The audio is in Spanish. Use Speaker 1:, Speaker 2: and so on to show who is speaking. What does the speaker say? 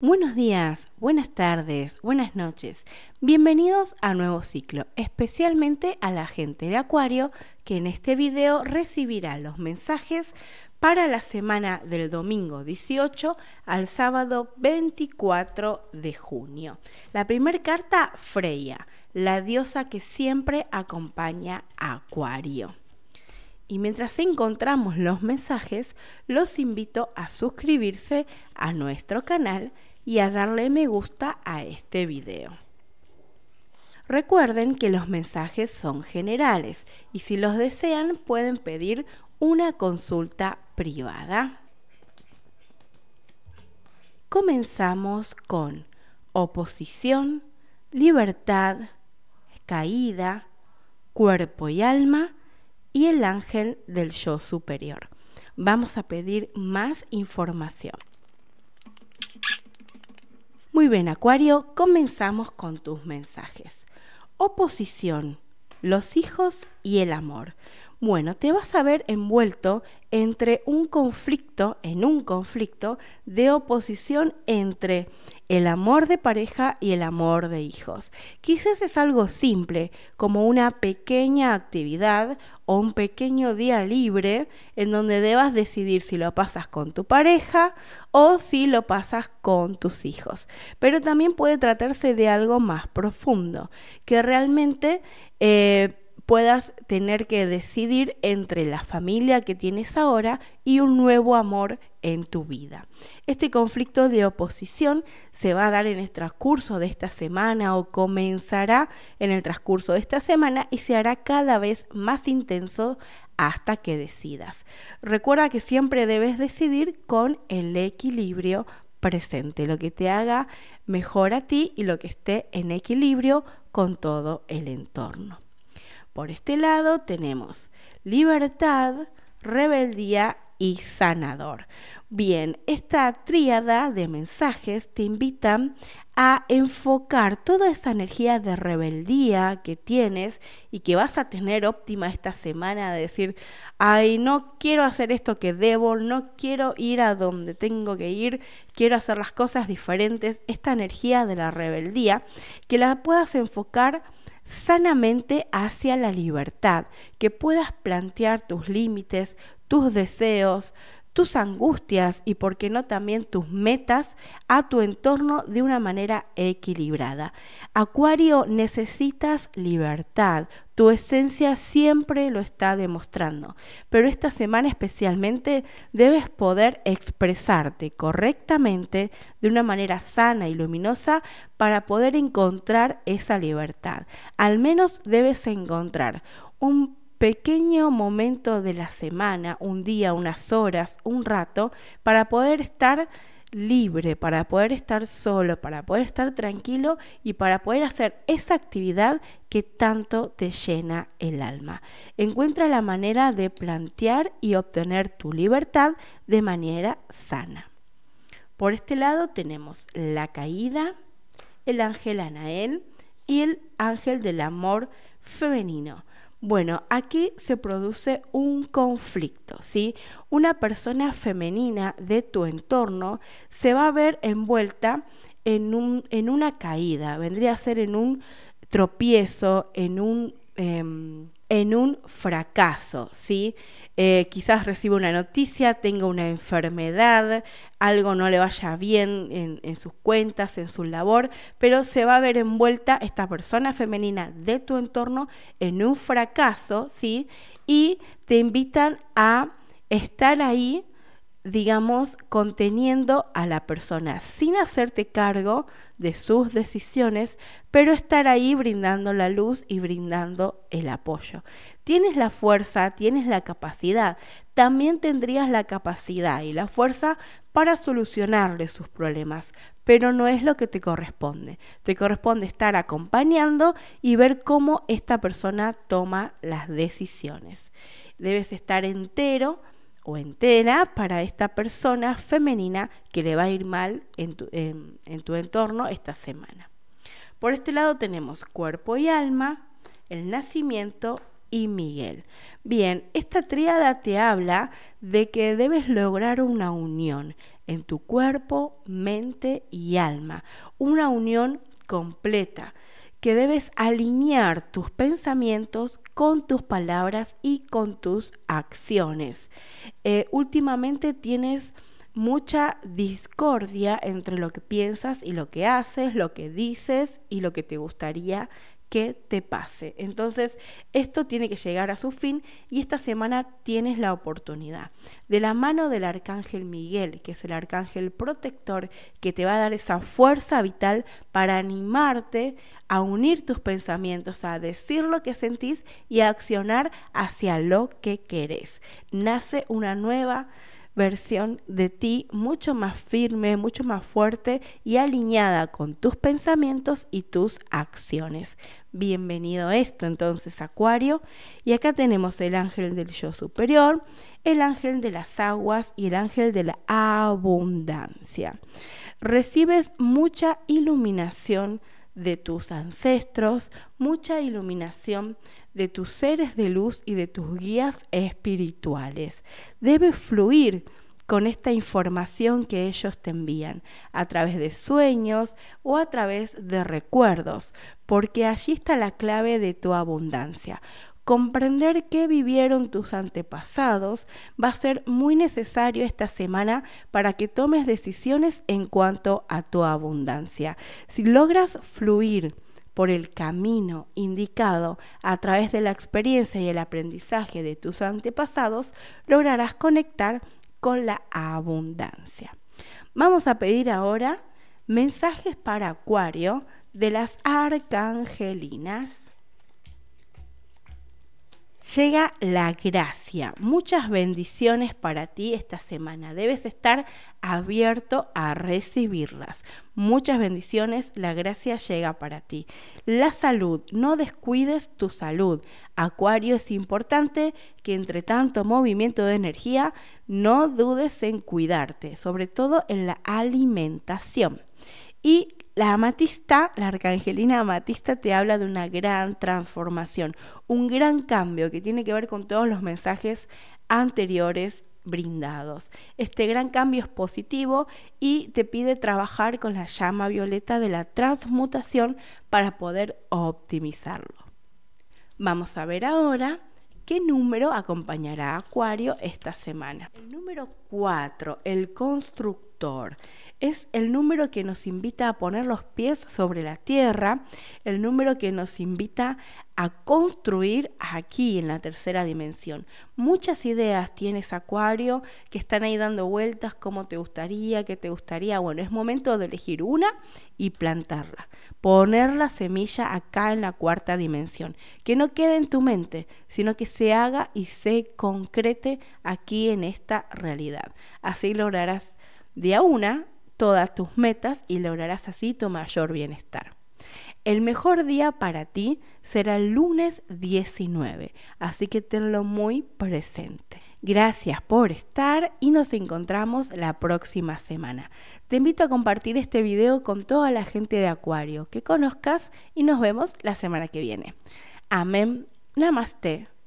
Speaker 1: Buenos días, buenas tardes, buenas noches. Bienvenidos a nuevo ciclo, especialmente a la gente de Acuario que en este video recibirá los mensajes para la semana del domingo 18 al sábado 24 de junio. La primer carta, Freya, la diosa que siempre acompaña a Acuario. Y mientras encontramos los mensajes, los invito a suscribirse a nuestro canal y a darle me gusta a este video. Recuerden que los mensajes son generales y si los desean pueden pedir una consulta privada. Comenzamos con oposición, libertad, caída, cuerpo y alma y el ángel del yo superior. Vamos a pedir más información. Muy bien, Acuario, comenzamos con tus mensajes. Oposición, los hijos y el amor. Bueno, te vas a ver envuelto entre un conflicto, en un conflicto de oposición entre el amor de pareja y el amor de hijos. Quizás es algo simple, como una pequeña actividad o un pequeño día libre en donde debas decidir si lo pasas con tu pareja o si lo pasas con tus hijos. Pero también puede tratarse de algo más profundo, que realmente... Eh, puedas tener que decidir entre la familia que tienes ahora y un nuevo amor en tu vida. Este conflicto de oposición se va a dar en el transcurso de esta semana o comenzará en el transcurso de esta semana y se hará cada vez más intenso hasta que decidas. Recuerda que siempre debes decidir con el equilibrio presente, lo que te haga mejor a ti y lo que esté en equilibrio con todo el entorno. Por este lado tenemos libertad, rebeldía y sanador. Bien, esta tríada de mensajes te invitan a enfocar toda esa energía de rebeldía que tienes y que vas a tener óptima esta semana, de decir, ay, no quiero hacer esto que debo, no quiero ir a donde tengo que ir, quiero hacer las cosas diferentes, esta energía de la rebeldía, que la puedas enfocar sanamente hacia la libertad, que puedas plantear tus límites, tus deseos, tus angustias y, por qué no, también tus metas a tu entorno de una manera equilibrada. Acuario, necesitas libertad. Tu esencia siempre lo está demostrando, pero esta semana especialmente debes poder expresarte correctamente de una manera sana y luminosa para poder encontrar esa libertad. Al menos debes encontrar un pequeño momento de la semana, un día, unas horas, un rato, para poder estar libre, para poder estar solo, para poder estar tranquilo y para poder hacer esa actividad que tanto te llena el alma. Encuentra la manera de plantear y obtener tu libertad de manera sana. Por este lado tenemos la caída, el ángel Anael y el ángel del amor femenino. Bueno, aquí se produce un conflicto, ¿sí? Una persona femenina de tu entorno se va a ver envuelta en, en una caída, vendría a ser en un tropiezo, en un Em, en un fracaso, ¿sí? Eh, quizás reciba una noticia, tenga una enfermedad, algo no le vaya bien en, en, sus cuentas, en su labor, pero se va a ver envuelta esta persona femenina de tu entorno en un fracaso, ¿sí? Y te invitan a estar ahí, digamos, conteniendo a la persona sin hacerte cargo de sus decisiones, pero estar ahí brindando la luz y brindando el apoyo. Tienes la fuerza, tienes la capacidad, también tendrías la capacidad y la fuerza para solucionarle sus problemas, pero no es lo que te corresponde. Te corresponde estar acompañando y ver cómo esta persona toma las decisiones. Debes estar entero o entera para esta persona femenina que le va a ir mal en tu, en tu entorno esta semana. Por este lado tenemos cuerpo y alma, el nacimiento y Miguel. Bien, esta tríada te habla de que debes lograr una unión en tu cuerpo, mente y alma, una unión completa, que debes alinear tus pensamientos con tus palabras y con tus acciones. Eh, últimamente tienes mucha discordia entre lo que piensas y lo que haces, lo que dices y lo que te gustaría que te pase. Entonces, esto tiene que llegar a su fin y esta semana tienes la oportunidad. De la mano del arcángel Miguel, que es el arcángel protector, que te va a dar esa fuerza vital para animarte a unir tus pensamientos, a decir lo que sentís y a accionar hacia lo que querés. Nace una nueva versión de ti mucho más firme, mucho más fuerte y alineada con tus pensamientos y tus acciones. Bienvenido a esto entonces, Acuario. Y acá tenemos el ángel del yo superior, el ángel de las aguas y el ángel de la abundancia. Recibes mucha iluminación de tus ancestros, mucha iluminación de tus seres de luz y de tus guías espirituales. Debe fluir con esta información que ellos te envían, a través de sueños o a través de recuerdos, porque allí está la clave de tu abundancia. Comprender qué vivieron tus antepasados va a ser muy necesario esta semana para que tomes decisiones en cuanto a tu abundancia. Si logras fluir, por el camino indicado a través de la experiencia y el aprendizaje de tus antepasados, lograrás conectar con la abundancia. Vamos a pedir ahora mensajes para Acuario de las arcangelinas llega la gracia. Muchas bendiciones para ti esta semana. Debes estar abierto a recibirlas. Muchas bendiciones, la gracia llega para ti. La salud, no descuides tu salud. Acuario es importante que entre tanto movimiento de energía no dudes en cuidarte, sobre todo en la alimentación. Y la amatista, la arcangelina amatista te habla de una gran transformación, un gran cambio que tiene que ver con todos los mensajes anteriores brindados. Este gran cambio es positivo y te pide trabajar con la llama violeta de la transmutación para poder optimizarlo. Vamos a ver ahora qué número acompañará a Acuario esta semana. El número 4, el constructor es el número que nos invita a poner los pies sobre la tierra, el número que nos invita a construir aquí en la tercera dimensión. Muchas ideas tienes Acuario que están ahí dando vueltas, cómo te gustaría, qué te gustaría. Bueno, es momento de elegir una y plantarla. Poner la semilla acá en la cuarta dimensión. Que no quede en tu mente, sino que se haga y se concrete aquí en esta realidad. Así lograrás de a una todas tus metas y lograrás así tu mayor bienestar. El mejor día para ti será el lunes 19, así que tenlo muy presente. Gracias por estar y nos encontramos la próxima semana. Te invito a compartir este video con toda la gente de Acuario que conozcas y nos vemos la semana que viene. Amén. Namaste.